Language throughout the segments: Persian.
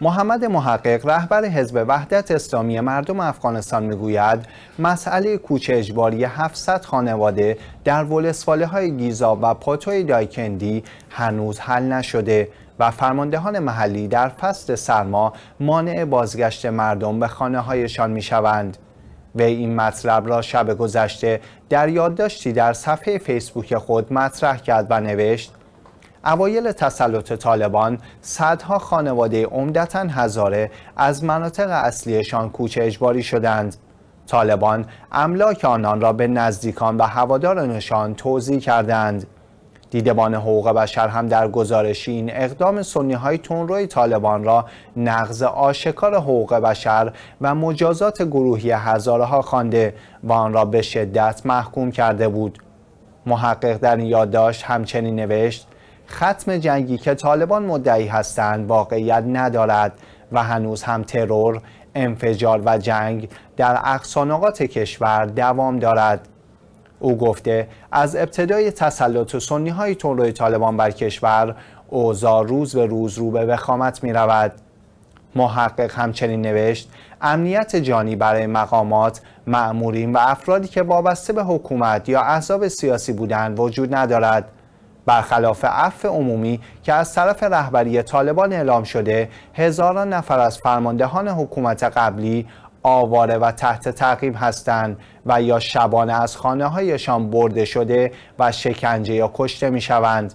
محمد محقق رهبر حزب وحدت اسلامی مردم افغانستان میگوید مسئله کوچه اجباری 700 خانواده در ولسواله های گیزا و پاتوی دایکندی هنوز حل نشده و فرماندهان محلی در فصل سرما مانع بازگشت مردم به خانه هایشان می شوند. وی این مطلب را شب گذشته در یادداشتی در صفحه فیسبوک خود مطرح کرد و نوشت اوایل تسلط طالبان صدها خانواده عمدتا هزاره از مناطق اصلیشان کوچه اجباری شدند طالبان املاک آنان را به نزدیکان و هوادارانشان توضیح کردند دیدبان حقوق بشر هم در گزارشی این اقدام سنی های تونروی طالبان را نقض آشکار حقوق بشر و مجازات گروهی هزارها خوانده و آن را به شدت محکوم کرده بود محقق در این یادداشت همچنین نوشت ختم جنگی که طالبان مدعی هستند واقعیت ندارد و هنوز هم ترور، انفجار و جنگ در اقصانقات کشور دوام دارد. او گفته از ابتدای تسلط سنی های تنروی طالبان بر کشور اوضاع روز به روز رو به وخامت می رود. محقق همچنین نوشت امنیت جانی برای مقامات، معمورین و افرادی که وابسته به حکومت یا احزاب سیاسی بودند وجود ندارد. برخلاف عفو عمومی که از طرف رهبری طالبان اعلام شده هزاران نفر از فرماندهان حکومت قبلی آواره و تحت تعقیب هستند و یا شبانه از خانه هایشان برده شده و شکنجه یا کشته می شوند.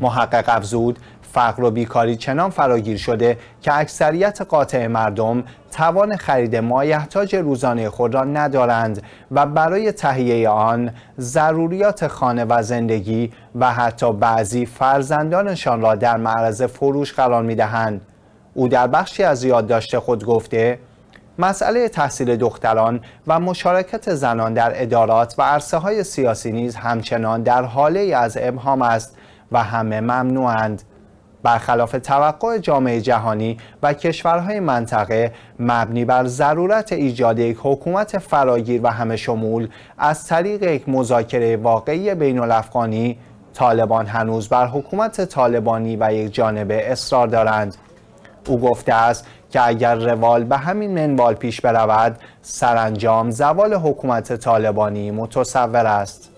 محقق افزود فقر و بیکاری چنان فراگیر شده که اکثریت قاطع مردم توان خرید مایحتاج روزانه خود را ندارند و برای تهیه آن ضروریات خانه و زندگی و حتی بعضی فرزندانشان را در معرض فروش قرار می او در بخشی از یادداشت خود گفته مسئله تحصیل دختران و مشارکت زنان در ادارات و عرصه های سیاسی نیز همچنان در حاله از ابهام است و همه ممنوعند. برخلاف توقع جامعه جهانی و کشورهای منطقه مبنی بر ضرورت ایجاد یک حکومت فراگیر و همه شمول از طریق یک مذاکره واقعی بین الافغانی طالبان هنوز بر حکومت طالبانی و یک جانبه اصرار دارند او گفته است که اگر روال به همین منوال پیش برود سرانجام زوال حکومت طالبانی متصور است